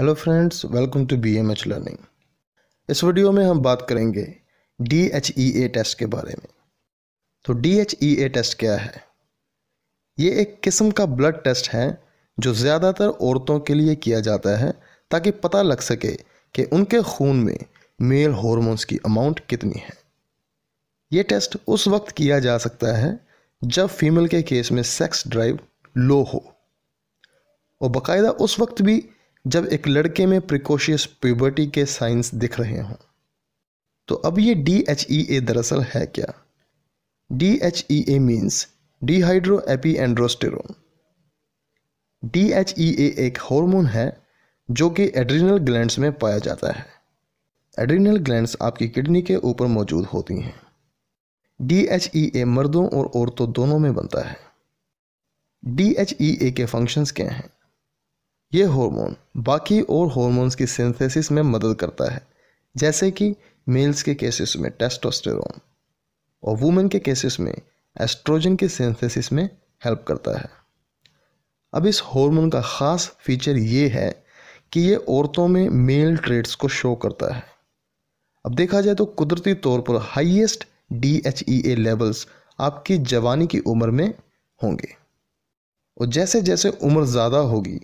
hello friends welcome to B M H learning इस वीडियो में हम बात करेंगे D H E A test के बारे में तो D H E A test क्या है ये एक किस्म का ब्लड टेस्ट है जो ज़्यादातर औरतों के लिए किया जाता है ताकि पता लग सके कि उनके खून में मेल हॉर्मोन्स की अमाउंट कितनी है ये टेस्ट उस वक्त किया जा सकता है जब फीमेल के केस में सेक्स ड्राइव लो हो और बाकायदा उस वक्त भी जब एक लड़के में प्रिकोशियस प्यूबर्टी के साइंस दिख रहे हों तो अब ये डी एच ई ए दरअसल है क्या D H E A means dehydroepiandrosterone D H E A एक हार्मोन है जो कि एड्रिनल ग्लैंड्स में पाया जाता है एड्रिनल ग्लैंड्स आपकी किडनी के ऊपर मौजूद होती हैं डी एच ई ए मर्दों और औरतों दोनों में बनता है डी एच ई ए के फंक्शंस क्या हैं ये हार्मोन बाकी और हार्मोन्स की सिंथेसिस में मदद करता है जैसे कि मेल्स के केसेस में टेस्टोस्टेरोन और वुमेन के केसेस में एस्ट्रोजन के सिंथेसिस में हेल्प करता है अब इस हार्मोन का ख़ास फीचर ये है कि ये औरतों में मेल ट्रेड्स को शो करता है अब देखा जाए तो कुदरती तौर पर highest D H E A levels आपकी जवानी की उम्र में होंगे और जैसे जैसे उम्र ज़्यादा होगी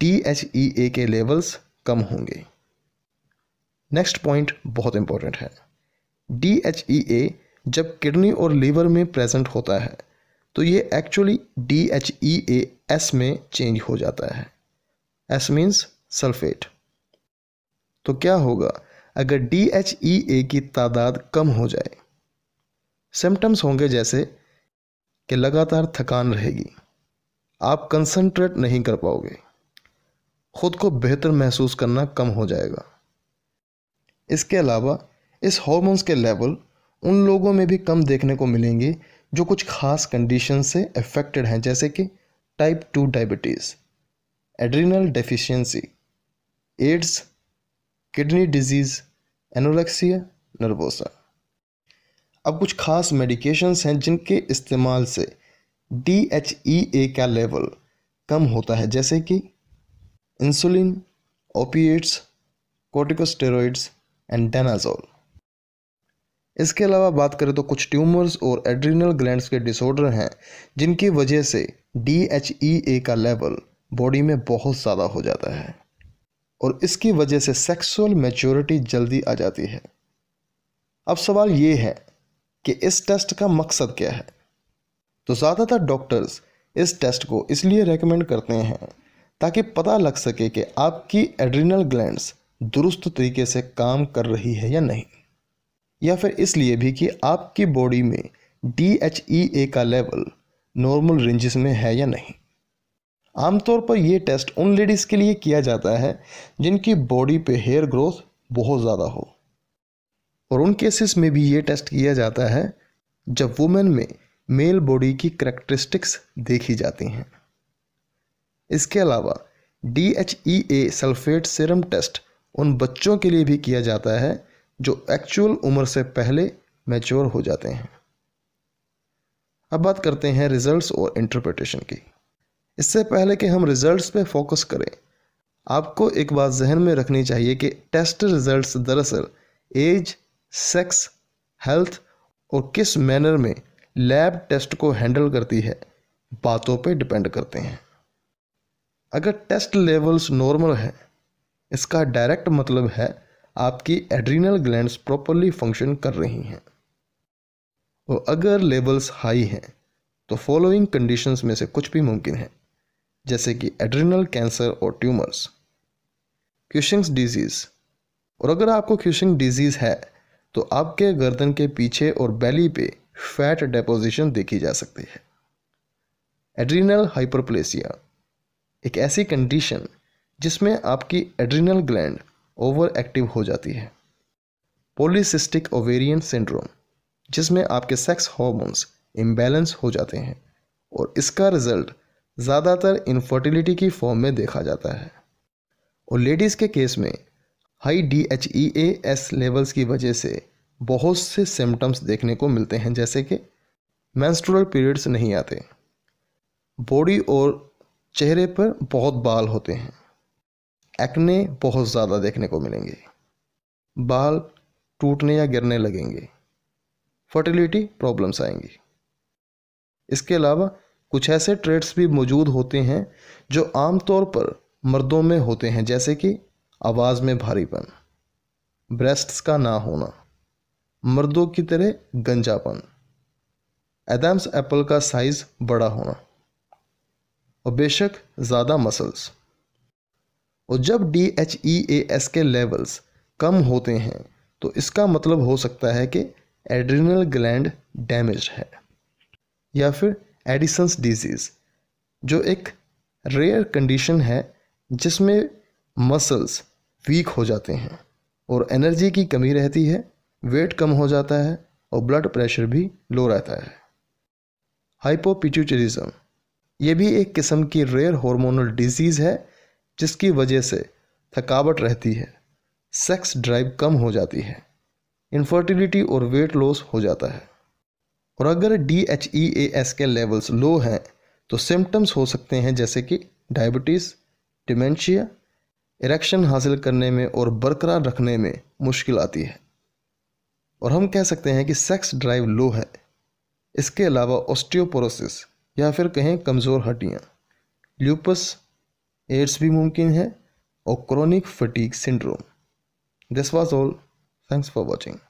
डी एच ई ए के लेवल्स कम होंगे नेक्स्ट पॉइंट बहुत इंपॉर्टेंट है डी एच ई ए जब किडनी और लीवर में प्रेजेंट होता है तो ये actually D H E A S में चेंज हो जाता है एस मीन्स सल्फेट तो क्या होगा अगर डी एच ई ए की तादाद कम हो जाए सिम्टम्स होंगे जैसे कि लगातार थकान रहेगी आप कंसंट्रेट नहीं कर पाओगे खुद को बेहतर महसूस करना कम हो जाएगा इसके अलावा इस हॉर्मोन्स के लेवल उन लोगों में भी कम देखने को मिलेंगे जो कुछ खास कंडीशन से अफेक्टेड हैं जैसे कि type two diabetes adrenal deficiency AIDS kidney disease anorexia nervosa अब कुछ खास मेडिकेशंस हैं जिनके इस्तेमाल से डी एच ई ए का लेवल कम होता है जैसे कि insulin, opiates, corticosteroids and danazol इसके अलावा बात करें तो कुछ ट्यूमर्स और एड्रीनल ग्लैंड्स के डिसऑर्डर हैं जिनकी वजह से डी एच ई ए का लेवल बॉडी में बहुत ज़्यादा हो जाता है और इसकी वजह से सेक्सुअल मेच्योरिटी जल्दी आ जाती है अब सवाल ये है कि इस टेस्ट का मकसद क्या है तो ज़्यादातर डॉक्टर्स इस टेस्ट को इसलिए रेकमेंड करते हैं ताकि पता लग सके कि आपकी एड्रिनल ग्लैंड्स दुरुस्त तरीके से काम कर रही है या नहीं या फिर इसलिए भी कि आपकी बॉडी में डी एच ई ए का लेवल नॉर्मल रेंजेस में है या नहीं आमतौर पर यह टेस्ट उन लेडीज़ के लिए किया जाता है जिनकी बॉडी पे हेयर ग्रोथ बहुत ज़्यादा हो और उन केसेस में भी ये टेस्ट किया जाता है जब वुमेन में मेल बॉडी की करेक्टरिस्टिक्स देखी जाती हैं इसके अलावा D H E A sulphate serum test उन बच्चों के लिए भी किया जाता है जो एक्चुअल उम्र से पहले मैच्योर हो जाते हैं अब बात करते हैं रिजल्ट्स और इंटरप्रिटेशन की इससे पहले कि हम रिजल्ट्स पे फोकस करें आपको एक बात जहन में रखनी चाहिए कि टेस्ट रिजल्ट्स दरअसल एज सेक्स हेल्थ और किस मैनर में लैब टेस्ट को हैंडल करती है बातों पे डिपेंड करते हैं अगर टेस्ट लेवल्स नॉर्मल हैं इसका डायरेक्ट मतलब है आपकी एड्रीनल ग्लैंड्स प्रॉपरली फंक्शन कर रही हैं और अगर लेवल्स हाई हैं तो फॉलोइंग कंडीशंस में से कुछ भी मुमकिन है जैसे कि एड्रीनल कैंसर और ट्यूमर्स क्यूशिंग्स डिजीज़ और अगर आपको क्यूशिंग डिजीज़ है तो आपके गर्दन के पीछे और बैली पे फैट डेपोजिशन देखी जा सकती है एड्रीनल हाइपरप्लेसिया एक ऐसी कंडीशन जिसमें आपकी एड्रिनल ग्लैंड ओवर एक्टिव हो जाती है पोलिसिस्टिक ओवेरियन सिंड्रोम जिसमें आपके सेक्स हॉर्मोन्स इम्बेलेंस हो जाते हैं और इसका रिजल्ट ज़्यादातर इनफर्टिलिटी की फॉर्म में देखा जाता है और लेडीज़ के केस में high D H E A S levels की वजह से बहुत से सिम्टम्स देखने को मिलते हैं जैसे कि मैंस्ट्रुअल पीरियड्स नहीं आते बॉडी और चेहरे पर बहुत बाल होते हैं एक्ने बहुत ज़्यादा देखने को मिलेंगे बाल टूटने या गिरने लगेंगे फर्टिलिटी प्रॉब्लम्स आएंगी इसके अलावा कुछ ऐसे ट्रेड्स भी मौजूद होते हैं जो आमतौर पर मर्दों में होते हैं जैसे कि आवाज़ में भारीपन ब्रेस्ट्स का ना होना मर्दों की तरह गंजापन एदम्स एप्पल का साइज़ बड़ा होना और बेशक ज़्यादा मसल्स और जब D H E A S के लेवल्स कम होते हैं तो इसका मतलब हो सकता है कि एड्रिनल ग्लैंड डैमेज है या फिर एडिसन्स डिजीज़ जो एक रेयर कंडीशन है जिसमें मसल्स वीक हो जाते हैं और एनर्जी की कमी रहती है वेट कम हो जाता है और ब्लड प्रेशर भी लो रहता है हाइपोपिट्यूटरिज्म ये भी एक किस्म की रेयर हार्मोनल डिजीज़ है जिसकी वजह से थकावट रहती है सेक्स ड्राइव कम हो जाती है इनफर्टिलिटी और वेट लॉस हो जाता है और अगर D H E A S के लेवल्स लो हैं तो सिम्टम्स हो सकते हैं जैसे कि डायबिटीज़ डिमेंशिया इरेक्शन हासिल करने में और बरकरार रखने में मुश्किल आती है और हम कह सकते हैं कि सेक्स ड्राइव लो है इसके अलावा ऑस्टियोपोरोसिस या फिर कहें कमज़ोर हड्डियाँ ल्यूपस एड्स भी मुमकिन है और chronic fatigue syndrome this was all thanks for watching